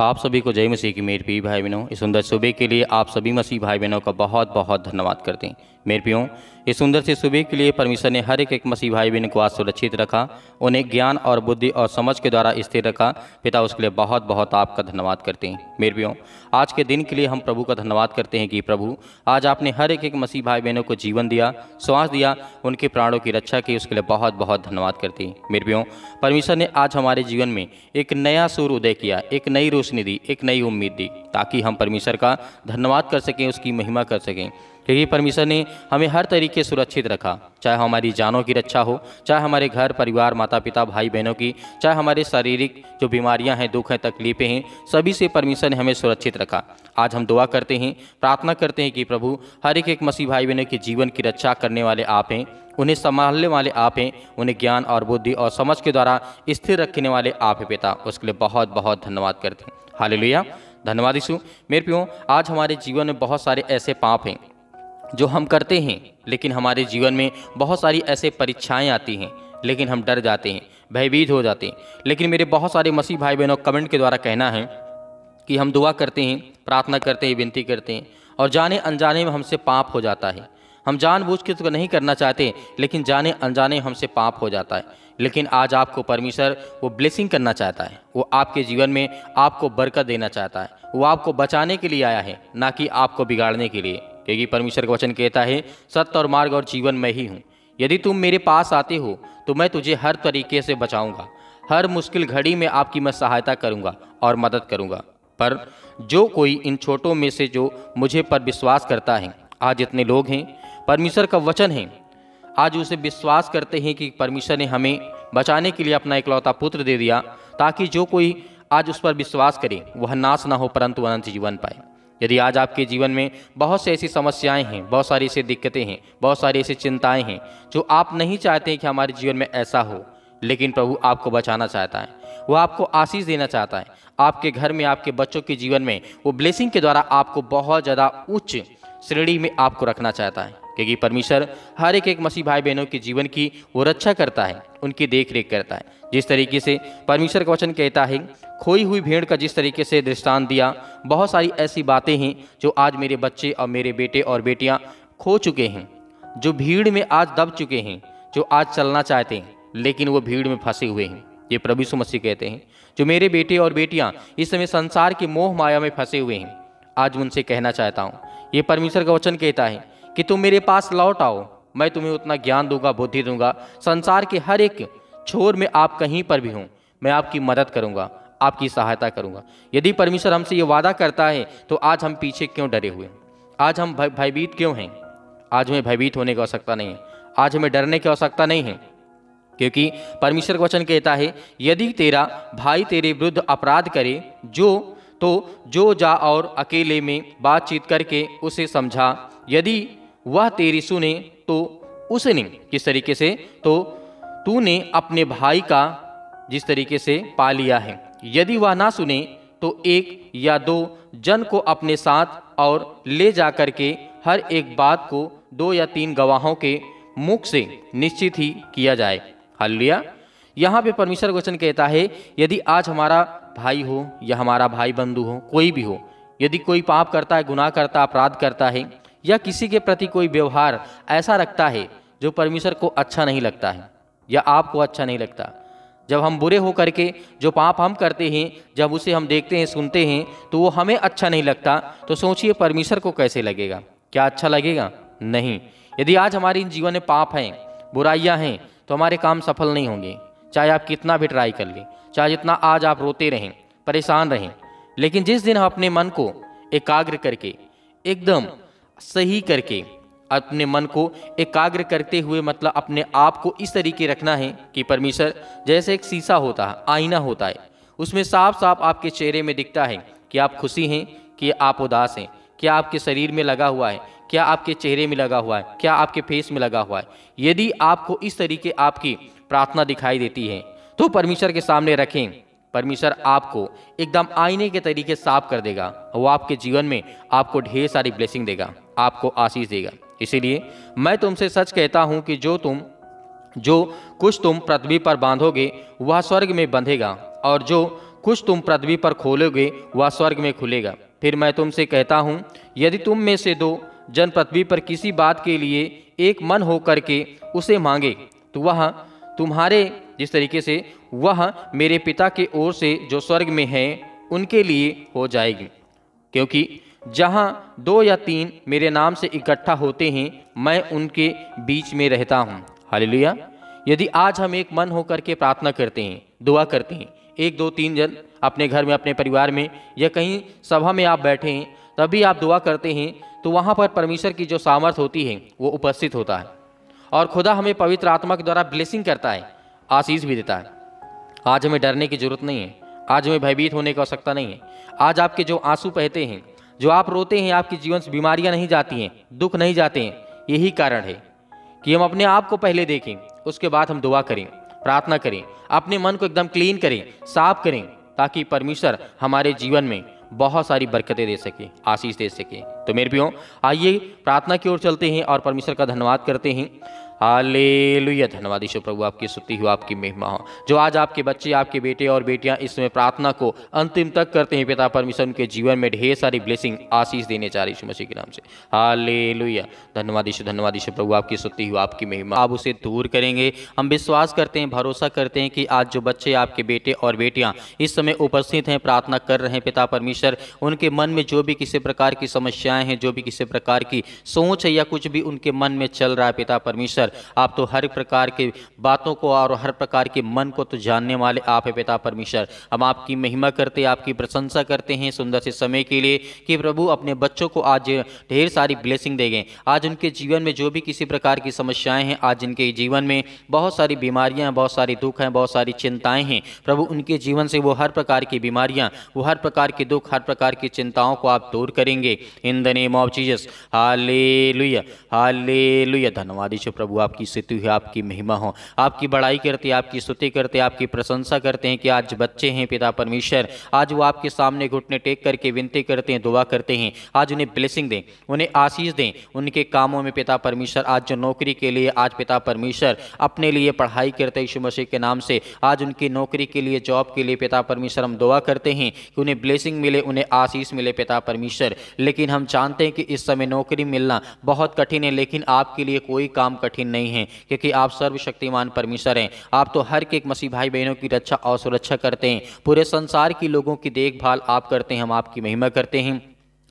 आप सभी को जय मसीह की मेरे पी भाई बहनों इस सुंदर सुबह के लिए आप सभी मसीह भाई बहनों का बहुत बहुत धन्यवाद करते हैं मेरे पियो इस सुंदर से सुबह के लिए परमेश्वर ने हर एक एक मसीह भाई बहन को आज सुरक्षित रखा उन्हें ज्ञान और बुद्धि और समझ के द्वारा स्थिर रखा पिता उसके लिए बहुत बहुत आपका धन्यवाद करते हैं मेरे पियो आज के दिन के लिए हम प्रभु का धन्यवाद करते हैं कि प्रभु आज आपने हर एक एक मसीह भाई बहनों को जीवन दिया श्वास दिया उनके प्राणों की रक्षा की उसके लिए बहुत बहुत धन्यवाद करते हैं मेरे पियो परमेश्वर ने आज हमारे जीवन में एक नया सूर्य उदय किया एक नई रोशनी दी एक नई उम्मीद दी ताकि हम परमेश्वर का धन्यवाद कर सकें उसकी महिमा कर सकें क्योंकि परमेश्वर ने हमें हर तरीके सुरक्षित रखा चाहे हमारी जानों की रक्षा हो चाहे हमारे घर परिवार माता पिता भाई बहनों की चाहे हमारे शारीरिक जो बीमारियां हैं दुख हैं तकलीफ़ें हैं सभी से परमेश्वर ने हमें सुरक्षित रखा आज हम दुआ करते हैं प्रार्थना करते हैं कि प्रभु हर एक एक मसीह भाई बहनों के जीवन की रक्षा करने वाले आप हैं उन्हें संभालने वाले आप हैं उन्हें ज्ञान और बुद्धि और समझ के द्वारा स्थिर रखने वाले आप हैं पिता उसके लिए बहुत बहुत धन्यवाद करते हैं हाल धन्यवाद ईशु मेरे प्यो आज हमारे जीवन में बहुत सारे ऐसे पाप हैं जो हम करते हैं लेकिन हमारे जीवन में बहुत सारी ऐसे परीक्षाएं आती हैं लेकिन हम डर जाते हैं भयभीत हो जाते हैं लेकिन मेरे बहुत सारे मसीह भाई बहनों कमेंट के द्वारा कहना है कि हम दुआ करते हैं प्रार्थना करते हैं विनती करते हैं और जाने अनजाने में हमसे पाप हो जाता है हम जानबूझ के तो नहीं करना चाहते लेकिन जाने अनजाने हमसे पाप हो जाता है लेकिन आज आपको परमेश्वर वो ब्लेसिंग करना चाहता है वो आपके जीवन में आपको बरकत देना चाहता है वो आपको बचाने के लिए आया है ना कि आपको बिगाड़ने के लिए क्योंकि परमेश्वर का वचन कहता है सत्य और मार्ग और जीवन में ही हूँ यदि तुम मेरे पास आते हो तो मैं तुझे हर तरीके से बचाऊंगा हर मुश्किल घड़ी में आपकी मैं सहायता करूंगा और मदद करूंगा पर जो कोई इन छोटों में से जो मुझे पर विश्वास करता है आज इतने लोग हैं परमेश्वर का वचन है आज उसे विश्वास करते हैं कि परमेश्वर ने हमें बचाने के लिए अपना इकलौता पुत्र दे दिया ताकि जो कोई आज उस पर विश्वास करे वह नाश ना हो परंतु अनंत जीवन पाए यदि आज आपके जीवन में बहुत से ऐसी समस्याएं हैं बहुत सारी ऐसी दिक्कतें हैं बहुत सारी ऐसी चिंताएं हैं जो आप नहीं चाहते हैं कि हमारे जीवन में ऐसा हो लेकिन प्रभु आपको बचाना चाहता है वह आपको आशीष देना चाहता है आपके घर में आपके बच्चों के जीवन में वो ब्लेसिंग के द्वारा आपको बहुत ज़्यादा उच्च श्रेणी में आपको रखना चाहता है क्योंकि परमेश्वर हर एक एक मसीह भाई बहनों के जीवन की वो रक्षा करता है उनकी देख रेख करता है जिस तरीके से परमेश्वर का वचन कहता है खोई हुई भेड़ का जिस तरीके से दृष्टांत दिया बहुत सारी ऐसी बातें हैं जो आज मेरे बच्चे और मेरे बेटे और बेटियाँ खो चुके हैं जो भीड़ में आज दब चुके हैं जो आज चलना चाहते हैं लेकिन वो भीड़ में फंसे हुए हैं ये प्रभु सु मसीह कहते हैं जो मेरे बेटे और बेटियाँ इस समय संसार के मोह माया में फंसे हुए हैं आज उनसे कहना चाहता हूँ ये परमेश्वर का वचन कहता है कि तुम मेरे पास लौट आओ मैं तुम्हें उतना ज्ञान दूंगा बुद्धि दूंगा संसार के हर एक छोर में आप कहीं पर भी हों मैं आपकी मदद करूंगा आपकी सहायता करूंगा यदि परमेश्वर हमसे ये वादा करता है तो आज हम पीछे क्यों डरे हुए आज हम भयभीत क्यों हैं आज हमें भयभीत होने की आवश्यकता नहीं है आज हमें डरने की आवश्यकता नहीं है क्योंकि परमेश्वर का वचन कहता है यदि तेरा भाई तेरे विरुद्ध अपराध करे जो तो जो जा और अकेले में बातचीत करके उसे समझा यदि वह तेरी सुने तो उसने किस तरीके से तो तूने अपने भाई का जिस तरीके से पा लिया है यदि वह ना सुने तो एक या दो जन को अपने साथ और ले जा कर के हर एक बात को दो या तीन गवाहों के मुख से निश्चित ही किया जाए लिया यहाँ पे परमेश्वर क्वेश्चन कहता है यदि आज हमारा भाई हो या हमारा भाई बंधु हो कोई भी हो यदि कोई पाप करता है गुनाह करता अपराध करता है या किसी के प्रति कोई व्यवहार ऐसा रखता है जो परमेश्वर को अच्छा नहीं लगता है या आपको अच्छा नहीं लगता जब हम बुरे हो करके जो पाप हम करते हैं जब उसे हम देखते हैं सुनते हैं तो वो हमें अच्छा नहीं लगता तो सोचिए परमेश्वर को कैसे लगेगा क्या अच्छा लगेगा नहीं यदि आज हमारे जीवन में पाप हैं बुराइयाँ हैं तो हमारे काम सफल नहीं होंगे चाहे आप कितना भी ट्राई कर लें चाहे जितना आज आप रोते रहें परेशान रहें लेकिन जिस दिन हम अपने मन को एकाग्र करके एकदम सही करके अपने मन को एकाग्र करते हुए मतलब अपने आप को इस तरीके रखना है कि परमेश्वर जैसे एक शीशा होता है आईना होता है उसमें साफ साफ आपके चेहरे में दिखता है कि आप खुशी हैं कि आप उदास हैं क्या आपके शरीर में लगा हुआ है क्या आपके चेहरे में लगा हुआ है क्या आपके फेस में लगा हुआ है यदि आपको इस तरीके आपकी प्रार्थना दिखाई देती है तो परमेश्वर के सामने रखें परमेश्वर आपको एकदम आईने के तरीके साफ कर देगा वो आपके जीवन में आपको ढेर सारी ब्लेसिंग देगा आपको आशीष देगा इसीलिए मैं तुमसे सच कहता हूँ कि जो तुम जो कुछ तुम पृथ्वी पर बांधोगे वह स्वर्ग में बंधेगा और जो कुछ तुम पृथ्वी पर खोलोगे वह स्वर्ग में खुलेगा फिर मैं तुमसे कहता हूँ यदि तुम में से दो जन पृथ्वी पर किसी बात के लिए एक मन हो करके उसे मांगे तो वह तुम्हारे जिस तरीके से वह मेरे पिता के ओर से जो स्वर्ग में हैं उनके लिए हो जाएगी क्योंकि जहाँ दो या तीन मेरे नाम से इकट्ठा होते हैं मैं उनके बीच में रहता हूँ हालेलुया यदि आज हम एक मन होकर के प्रार्थना करते हैं दुआ करते हैं एक दो तीन जन अपने घर में अपने परिवार में या कहीं सभा में आप बैठे हैं तभी आप दुआ करते हैं तो वहाँ पर परमेश्वर की जो सामर्थ होती है वो उपस्थित होता है और खुदा हमें पवित्र आत्मा के द्वारा ब्लेसिंग करता है आशीष भी देता है आज हमें डरने की जरूरत नहीं है आज हमें भयभीत होने की आवश्यकता नहीं है आज आपके जो आंसू बहते हैं जो आप रोते हैं आपके जीवन से बीमारियां नहीं जाती हैं दुख नहीं जाते हैं यही कारण है कि हम अपने आप को पहले देखें उसके बाद हम दुआ करें प्रार्थना करें अपने मन को एकदम क्लीन करें साफ करें ताकि परमेश्वर हमारे जीवन में बहुत सारी बरकतें दे सके आशीष दे सके तो मेरे प्यो आइए प्रार्थना की ओर चलते हैं और परमेश्वर का धन्यवाद करते हैं हालेलुया धन्यवाद ईश्वर प्रभु आपकी स्तुति हो आपकी महिमा हो जो आज आपके बच्चे आपके बेटे और बेटियां इसमें प्रार्थना को अंतिम तक करते हैं पिता परमेश्वर उनके जीवन में ढेर सारी ब्लेसिंग आशीष देने जा रही मसीह के नाम से हालेलुया धन्यवाद ईश्वर धन्यवाद ईश्वर प्रभु आपकी स्तुति हो आपकी महिमा आप उसे दूर करेंगे हम विश्वास करते हैं भरोसा करते हैं कि आज जो बच्चे आपके बेटे और बेटियाँ इस समय उपस्थित हैं प्रार्थना कर रहे हैं पिता परमेश्वर उनके मन में जो भी किसी प्रकार की समस्याएं हैं जो भी किसी प्रकार की सोच है या कुछ भी उनके मन में चल रहा है पिता परमेश्वर आप तो हर प्रकार के बातों को और हर प्रकार के मन को तो जानने वाले आप है पिता परमेश्वर हम आपकी महिमा करते आपकी प्रशंसा करते हैं सुंदर से समय के लिए कि प्रभु अपने बच्चों को आज ढेर सारी ब्लेसिंग देंगे आज उनके जीवन में जो भी किसी प्रकार की समस्याएं हैं आज इनके जीवन में बहुत सारी बीमारियां बहुत सारी दुख हैं बहुत सारी चिंताएं हैं प्रभु उनके जीवन से वो हर प्रकार की बीमारियां वो हर प्रकार के दुख हर प्रकार की चिंताओं को आप दूर करेंगे in the name of Jesus hallelujah धन्यवाद प्रभु प्रभु आपकी स्तु है आपकी महिमा हो आपकी बड़ाई करते आपकी स्तुति करते आपकी प्रशंसा करते हैं कि आज बच्चे हैं पिता परमेश्वर आज वो आपके सामने घुटने टेक करके विनती करते हैं दुआ करते हैं आज उन्हें ब्लेसिंग दें उन्हें आशीष दें उनके कामों में पिता परमेश्वर आज जो नौकरी के लिए आज पिता परमेश्वर अपने लिए पढ़ाई करते यीशु मसीह के नाम से आज उनकी नौकरी के लिए जॉब के लिए पिता परमेश्वर हम दुआ करते हैं कि उन्हें ब्लेसिंग मिले उन्हें आशीष मिले पिता परमेश्वर लेकिन हम जानते हैं कि इस समय नौकरी मिलना बहुत कठिन है लेकिन आपके लिए कोई काम कठिन मुमकिन नहीं है क्योंकि आप सर्वशक्तिमान परमेश्वर हैं आप तो हर एक मसीह भाई बहनों की रक्षा और सुरक्षा करते हैं पूरे संसार की लोगों की देखभाल आप करते हैं हम आपकी महिमा करते हैं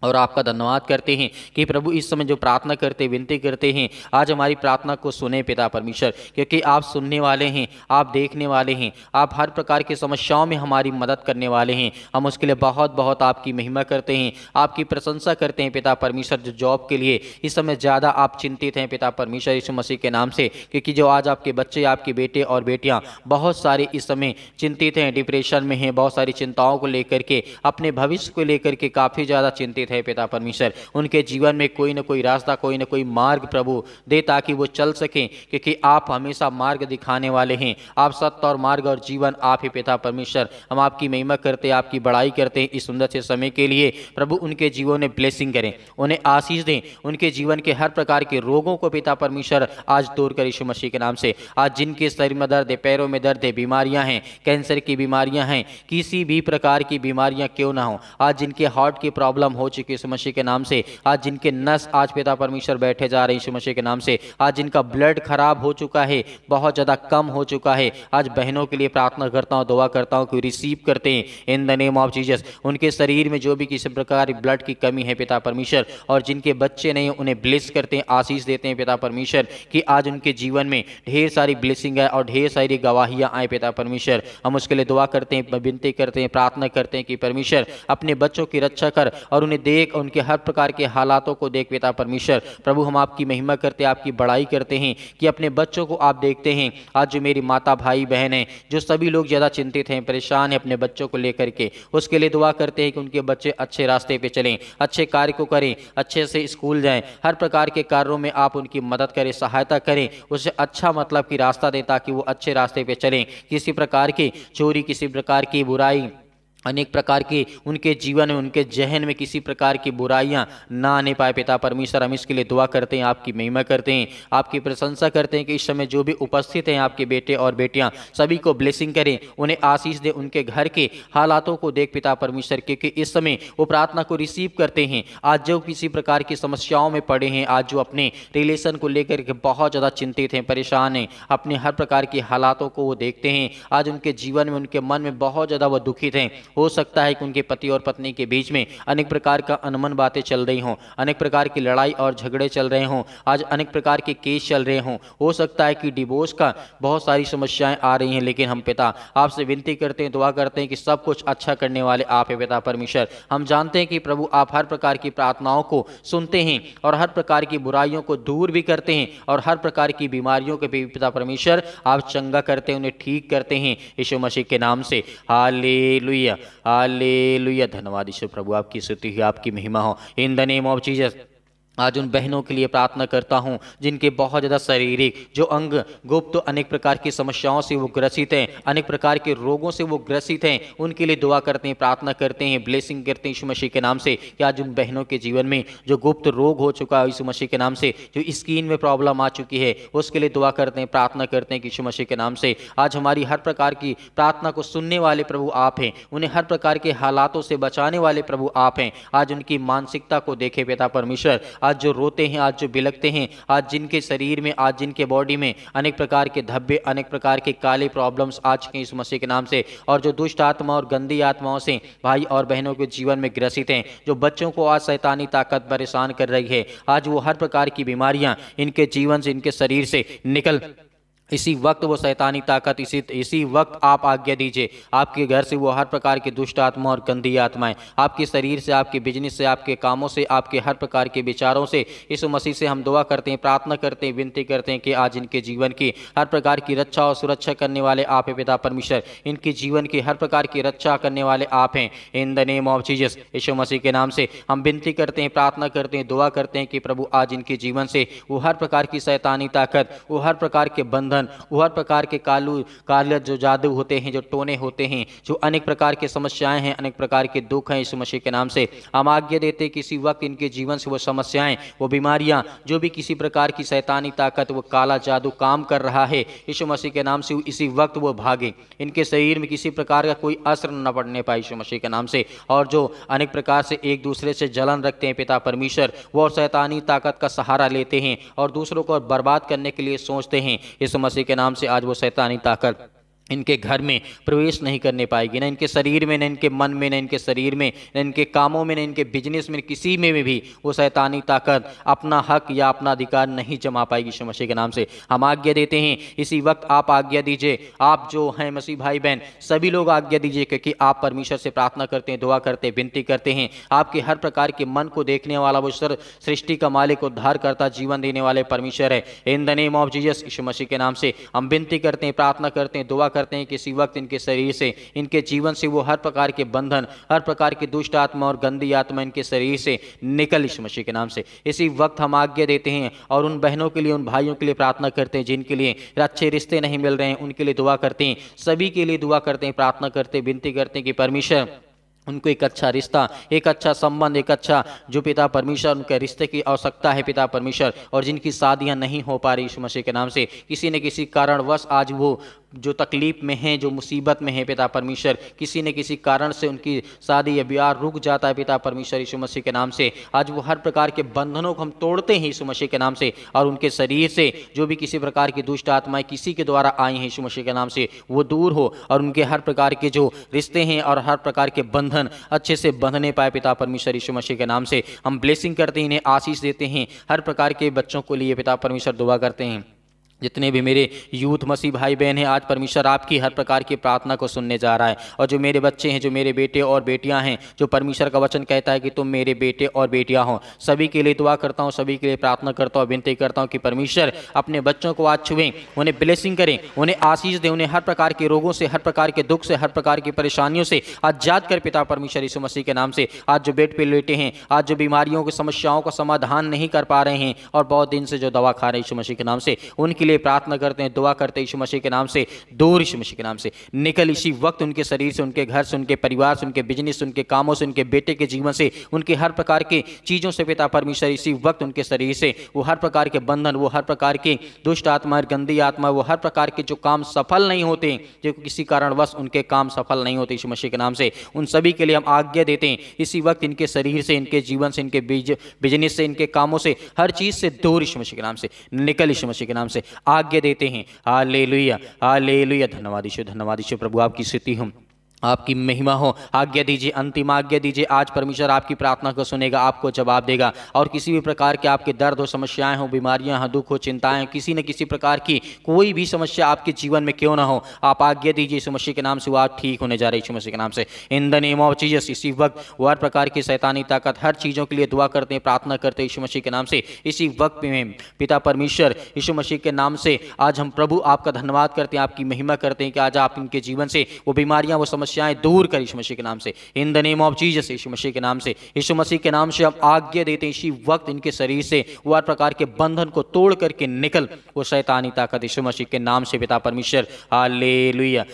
और आपका धन्यवाद करते हैं कि प्रभु इस समय जो प्रार्थना करते विनती करते हैं आज हमारी प्रार्थना को सुने पिता परमेश्वर क्योंकि आप सुनने वाले हैं आप देखने वाले हैं आप हर प्रकार की समस्याओं में हमारी मदद करने वाले हैं हम उसके लिए बहुत बहुत आपकी महिमा करते हैं आपकी प्रशंसा करते हैं पिता परमेश्वर जो जॉब के लिए इस समय ज़्यादा आप चिंतित हैं पिता परमेश्वर यीशु मसीह के नाम से क्योंकि जो आज आपके बच्चे आपके बेटे और बेटियाँ बहुत सारे इस समय चिंतित हैं डिप्रेशन में हैं बहुत सारी चिंताओं को लेकर के अपने भविष्य को लेकर के काफ़ी ज़्यादा चिंतित है पिता परमेश्वर उनके जीवन में कोई ना कोई रास्ता कोई ना कोई मार्ग प्रभु दे ताकि वो चल सकें क्योंकि आप हमेशा मार्ग दिखाने वाले हैं आप सत्य और मार्ग और जीवन आप ही पिता परमेश्वर हम आपकी महिमा करते आपकी बड़ाई करते हैं इस सुंदर से समय के लिए प्रभु उनके जीवन में ब्लेसिंग करें उन्हें आशीष दें उनके जीवन के हर प्रकार के रोगों को पिता परमेश्वर आज दूर कर यीशु मसीह के नाम से आज जिनके शरीर में दर्द है पैरों में दर्द है बीमारियां हैं कैंसर की बीमारियां हैं किसी भी प्रकार की बीमारियां क्यों ना हो आज जिनके हार्ट की प्रॉब्लम हो चुकी मसीह के यीशु मसीह के नाम से आज जिनके नस आज पिता परमेश्वर बैठे जा रहे हैं मसीह के नाम से आज जिनका ब्लड खराब हो चुका है बहुत ज़्यादा कम हो चुका है आज बहनों के लिए प्रार्थना करता हूँ दुआ करता हूँ कि रिसीव करते हैं in the name of Jesus उनके शरीर में जो भी किसी प्रकार ब्लड की कमी है पिता परमेश्वर और जिनके बच्चे नहीं उन्हें ब्लेस करते हैं आशीष देते हैं पिता परमेश्वर कि आज उनके जीवन में ढेर सारी ब्लेसिंग है और ढेर सारी गवाहियां आए पिता परमेश्वर हम उसके लिए दुआ करते हैं विनती करते हैं प्रार्थना करते हैं कि परमेश्वर अपने बच्चों की रक्षा कर और उन्हें दे देख उनके हर प्रकार के हालातों को देख पिता परमेश्वर प्रभु हम आपकी महिमा करते आपकी बड़ाई करते हैं कि अपने बच्चों को आप देखते हैं आज जो मेरी माता भाई बहन हैं जो सभी लोग ज़्यादा चिंतित हैं परेशान हैं अपने बच्चों को लेकर के उसके लिए दुआ करते हैं कि उनके बच्चे अच्छे रास्ते पर चलें अच्छे कार्य को करें अच्छे से स्कूल जाएँ हर प्रकार के कार्यों में आप उनकी मदद करें सहायता करें उसे अच्छा मतलब कि रास्ता दें ताकि वो अच्छे रास्ते पर चलें किसी प्रकार की चोरी किसी प्रकार की बुराई अनेक प्रकार के उनके जीवन में उनके जहन में किसी प्रकार की बुराइयां ना आने पाए पिता परमेश्वर हम इसके लिए दुआ करते हैं आपकी महिमा करते हैं आपकी प्रशंसा करते हैं कि इस समय जो भी उपस्थित हैं आपके बेटे और बेटियां सभी को ब्लेसिंग करें उन्हें आशीष दें उनके घर के हालातों को देख पिता परमेश्वर क्योंकि इस समय वो प्रार्थना को रिसीव करते हैं आज जो किसी प्रकार की समस्याओं में पड़े हैं आज जो अपने रिलेशन को लेकर के बहुत ज़्यादा चिंतित हैं परेशान हैं अपने हर प्रकार के हालातों को वो देखते हैं आज उनके जीवन में उनके मन में बहुत ज़्यादा वो दुखित हैं हो सकता है कि उनके पति और पत्नी के बीच में अनेक प्रकार का अनमन बातें चल रही हों अनेक प्रकार की लड़ाई और झगड़े चल रहे हों आज अनेक प्रकार के केस चल रहे हों हो सकता है कि डिवोर्स का बहुत सारी समस्याएं आ रही हैं लेकिन हम पिता आपसे विनती करते हैं दुआ करते हैं कि सब कुछ अच्छा करने वाले आप है पिता परमेश्वर हम जानते हैं कि प्रभु आप हर प्रकार की प्रार्थनाओं को सुनते हैं और हर प्रकार की बुराइयों को दूर भी करते हैं और हर प्रकार की बीमारियों के भी पिता परमेश्वर आप चंगा करते हैं उन्हें ठीक करते हैं यशु मसीह के नाम से हाल लुया हालेलुया धन्यवाद ईश्वर प्रभु आपकी स्तुति आपकी महिमा हो in the name of Jesus आज उन बहनों के लिए प्रार्थना करता हूँ जिनके बहुत ज़्यादा शारीरिक जो अंग गुप्त तो अनेक प्रकार की समस्याओं से वो ग्रसित हैं अनेक प्रकार के रोगों से वो ग्रसित हैं उनके लिए दुआ करते हैं प्रार्थना करते हैं ब्लेसिंग करते हैं मसीह के नाम से कि आज उन बहनों के जीवन में जो गुप्त रोग हो चुका है यीशु मसीह के नाम से जो स्किन में प्रॉब्लम आ चुकी है उसके लिए दुआ करते हैं प्रार्थना करते हैं कि यीशु मसीह के नाम से आज हमारी हर प्रकार की प्रार्थना को सुनने वाले प्रभु आप हैं उन्हें हर प्रकार के हालातों से बचाने वाले प्रभु आप हैं आज उनकी मानसिकता को देखे पिता परमेश्वर आज जो रोते हैं आज जो बिलकते हैं आज जिनके शरीर में आज जिनके बॉडी में अनेक प्रकार के धब्बे अनेक प्रकार के काले प्रॉब्लम्स आ चुके हैं इस मसीह के नाम से और जो दुष्ट आत्मा और गंदी आत्माओं से भाई और बहनों के जीवन में ग्रसित हैं जो बच्चों को आज सैतानी ताकत परेशान कर रही है आज वो हर प्रकार की बीमारियाँ इनके जीवन से इनके शरीर से निकल इसी वक्त वो शैतानी ताकत इसी इसी वक्त आप आज्ञा दीजिए आपके घर से वो हर प्रकार की दुष्ट आत्मा और गंदी आत्माएं आपके शरीर से आपके बिजनेस से आपके कामों से आपके हर प्रकार के विचारों से इस मसीह से हम दुआ करते हैं प्रार्थना करते हैं विनती करते हैं कि आज इनके जीवन की हर प्रकार की रक्षा और सुरक्षा करने वाले आप हैं पिता परमेश्वर इनके जीवन की हर प्रकार की रक्षा करने वाले आप हैं in the name of Jesus यशु मसीह के नाम से हम विनती करते हैं प्रार्थना करते हैं दुआ करते हैं कि प्रभु आज इनके जीवन से वो हर प्रकार की सैतानी ताकत वो हर प्रकार के बंधन बंधन हर प्रकार के कालू कालत जो जादू होते हैं जो टोने होते हैं जो अनेक प्रकार के समस्याएं हैं अनेक प्रकार के दुख हैं इस मसीह के नाम से हम आज्ञा देते किसी वक्त इनके जीवन से वो समस्याएं वो बीमारियां जो भी किसी प्रकार की शैतानी ताकत वो काला जादू काम कर रहा है यीशु मसीह के नाम से इसी वक्त वो भागे इनके शरीर में किसी प्रकार का कोई असर न पड़ने पाए यीशु मसीह के नाम से और जो अनेक प्रकार से एक दूसरे से जलन रखते हैं पिता परमेश्वर वो शैतानी ताकत का सहारा लेते हैं और दूसरों को बर्बाद करने के लिए सोचते हैं यीशु मसीह के नाम से आज वो सैतानी ताकत इनके घर में प्रवेश नहीं करने पाएगी ना इनके शरीर में ना इनके मन में ना इनके शरीर में ना इनके कामों में ना इनके बिजनेस में किसी में भी वो शैतानी ताकत अपना हक या अपना अधिकार नहीं जमा पाएगी यीशु के नाम से हम आज्ञा देते हैं इसी वक्त आप आज्ञा दीजिए आप जो हैं मसीह भाई बहन सभी लोग आज्ञा दीजिए क्योंकि आप परमेश्वर से प्रार्थना करते हैं दुआ करते हैं विनती करते हैं आपके हर प्रकार के मन को देखने वाला वो सर सृष्टि का मालिक उद्धार करता जीवन देने वाले परमेश्वर है in the name of Jesus यीशु मसीह के नाम से हम विनती करते हैं प्रार्थना करते हैं दुआ करते हैं किसी वक्त इनके शरीर से इनके जीवन से वो हर प्रकार के बंधन हर प्रकार की दुष्ट आत्मा और गंदी आत्मा इनके शरीर से निकल इस मसीह के नाम से इसी वक्त हम आज्ञा देते हैं और उन बहनों के लिए उन भाइयों के लिए प्रार्थना करते हैं जिनके लिए अच्छे रिश्ते नहीं मिल रहे हैं उनके लिए दुआ करते हैं सभी के लिए दुआ करते हैं प्रार्थना करते हैं विनती करते हैं कि परमेश्वर उनको एक अच्छा रिश्ता एक अच्छा संबंध एक अच्छा जो पिता परमेश्वर उनके रिश्ते की आवश्यकता है पिता परमेश्वर और जिनकी शादियां नहीं हो पा रही इस मसीह के नाम से किसी न किसी कारणवश आज वो जो तकलीफ़ में हैं जो मुसीबत में हैं पिता परमेश्वर किसी न किसी कारण से उनकी शादी या ब्याह रुक जाता है पिता परमेश्वर यीशु मसीह के नाम से आज वो हर प्रकार के बंधनों को हम तोड़ते हैं यीशु मसीह के नाम से और उनके शरीर से जो भी किसी प्रकार की दुष्ट आत्माएं किसी के द्वारा आई हैं यीशु मसीह के नाम से वो दूर हो और उनके हर प्रकार के जो रिश्ते हैं और हर प्रकार के बंधन अच्छे से बंधने पाए पिता परमेश्वर यीशु मसीह के नाम से हम ब्लेसिंग करते हैं इन्हें आशीष देते हैं हर प्रकार के बच्चों के लिए पिता परमेश्वर दुआ करते हैं जितने भी मेरे यूथ मसीह भाई बहन हैं आज परमेश्वर आपकी हर प्रकार की प्रार्थना को सुनने जा रहा है और जो मेरे बच्चे हैं जो मेरे बेटे और बेटियां हैं जो परमेश्वर का वचन कहता है कि तुम मेरे बेटे और बेटियां हो सभी के लिए दुआ करता हूं सभी के लिए प्रार्थना करता हूं विनती करता हूं कि परमेश्वर अपने बच्चों को आज छुएं उन्हें ब्लेसिंग करें उन्हें आशीष दें उन्हें हर प्रकार के रोगों से हर प्रकार के दुख से हर प्रकार की परेशानियों से आजाद कर पिता परमेश्वर यीशु मसीह के नाम से आज जो बेड पर लेटे हैं आज जो बीमारियों की समस्याओं का समाधान नहीं कर पा रहे हैं और बहुत दिन से जो दवा खा रहे हैं यीशु मसीह के नाम से उनके लिए लिए प्रार्थना करते हैं दुआ करते हैं यीशु मसीह के नाम से दूर यीशु मसीह के नाम से निकल इसी वक्त उनके शरीर से उनके घर से उनके परिवार से उनके बिजनेस उनके कामों से उनके बेटे के जीवन से उनके हर प्रकार के चीज़ों से पिता परमेश्वर इसी वक्त उनके शरीर से वो हर प्रकार के बंधन वो हर प्रकार की दुष्ट आत्मा गंदी आत्मा वो हर प्रकार के जो काम सफल नहीं होते जो किसी कारणवश उनके काम सफल नहीं होते यीशु मसीह के नाम से उन सभी के लिए हम आज्ञा देते हैं इसी वक्त इनके शरीर से इनके जीवन से इनके बिजनेस से इनके कामों से हर चीज़ से दूर यीशु मसीह के नाम से निकल यीशु मसीह के नाम से आज्ञा देते हैं आ ले लुया आ ले लुया धन्यवाद ईश्वर धन्यवाद ईश्वर प्रभु आपकी स्थिति हम आपकी महिमा हो आज्ञा दीजिए अंतिम आज्ञा दीजिए आज परमेश्वर आपकी प्रार्थना को सुनेगा आपको जवाब देगा और किसी भी प्रकार के आपके दर्द हो समस्याएं हो बीमारियां हो दुख हो चिंताएं किसी न किसी प्रकार की कोई भी समस्या आपके जीवन में क्यों ना हो आप आज्ञा दीजिए इस मसीह के नाम से वो आज ठीक होने जा रही यीशु मसीह के नाम से in the name of Jesus इसी वक्त वो हर प्रकार की शैतानी ताकत हर चीज़ों के लिए दुआ करते हैं प्रार्थना करते हैं यीशु मसीह के नाम से इसी वक्त में पिता परमेश्वर यीशु मसीह के नाम से आज हम प्रभु आपका धन्यवाद करते हैं आपकी महिमा करते हैं कि आज आप इनके जीवन से वो बीमारियाँ वो समस्या समस्याएं दूर कर यीशु मसीह के नाम से in the name of Jesus यीशु मसीह के नाम से यीशु मसीह के नाम से हम आज्ञा देते हैं इसी वक्त इनके शरीर से वो हर प्रकार के बंधन को तोड़ करके निकल वो शैतानी ताकत यीशु मसीह के नाम से पिता परमेश्वर आले लुया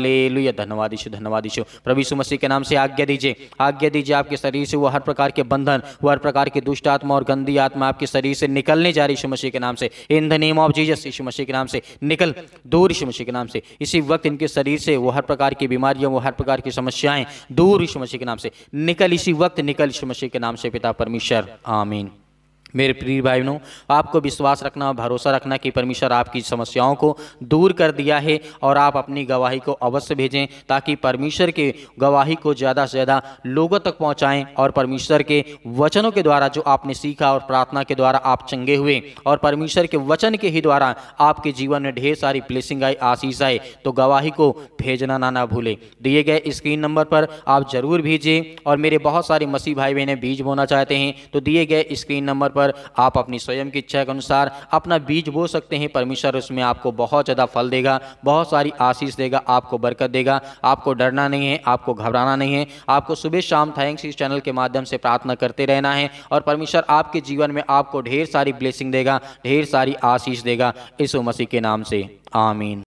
लुया धन्यवाद यीशु धन्यवाद यीशु प्रभु यीशु मसीह के नाम से आज्ञा दीजिए आज्ञा दीजिए आपके शरीर से वो हर प्रकार के बंधन वो हर प्रकार की दुष्ट आत्मा और गंदी आत्मा आपके शरीर से निकलने जा रही यीशु मसीह के नाम से in the name of Jesus यीशु मसीह के नाम से निकल दूर यीशु मसीह के नाम से इसी वक्त इनके शरीर से वो हर प्रकार की बीमारियां वो हर प्रकार की समस्याएं दूर यीशु मसीह के नाम से निकल इसी वक्त निकल यीशु मसीह के नाम से पिता परमेश्वर आमीन मेरे प्रिय भाई बहनों आपको विश्वास रखना भरोसा रखना कि परमेश्वर आपकी समस्याओं को दूर कर दिया है और आप अपनी गवाही को अवश्य भेजें ताकि परमेश्वर के गवाही को ज़्यादा से ज़्यादा लोगों तक पहुंचाएं और परमेश्वर के वचनों के द्वारा जो आपने सीखा और प्रार्थना के द्वारा आप चंगे हुए और परमेश्वर के वचन के ही द्वारा आपके जीवन में ढेर सारी ब्लेसिंग आई आशीष आए तो गवाही को भेजना ना ना भूलें दिए गए स्क्रीन नंबर पर आप ज़रूर भेजें और मेरे बहुत सारे मसीह भाई बहनें बीज बोना चाहते हैं तो दिए गए स्क्रीन नंबर पर आप अपनी स्वयं की इच्छा के अनुसार अपना बीज बो सकते हैं परमेश्वर उसमें आपको बहुत ज़्यादा फल देगा बहुत सारी आशीष देगा आपको बरकत देगा आपको डरना नहीं है आपको घबराना नहीं है आपको सुबह शाम थैंक्स इस चैनल के माध्यम से प्रार्थना करते रहना है और परमेश्वर आपके जीवन में आपको ढेर सारी ब्लेसिंग देगा ढेर सारी आशीष देगा इस मसीह के नाम से आमीन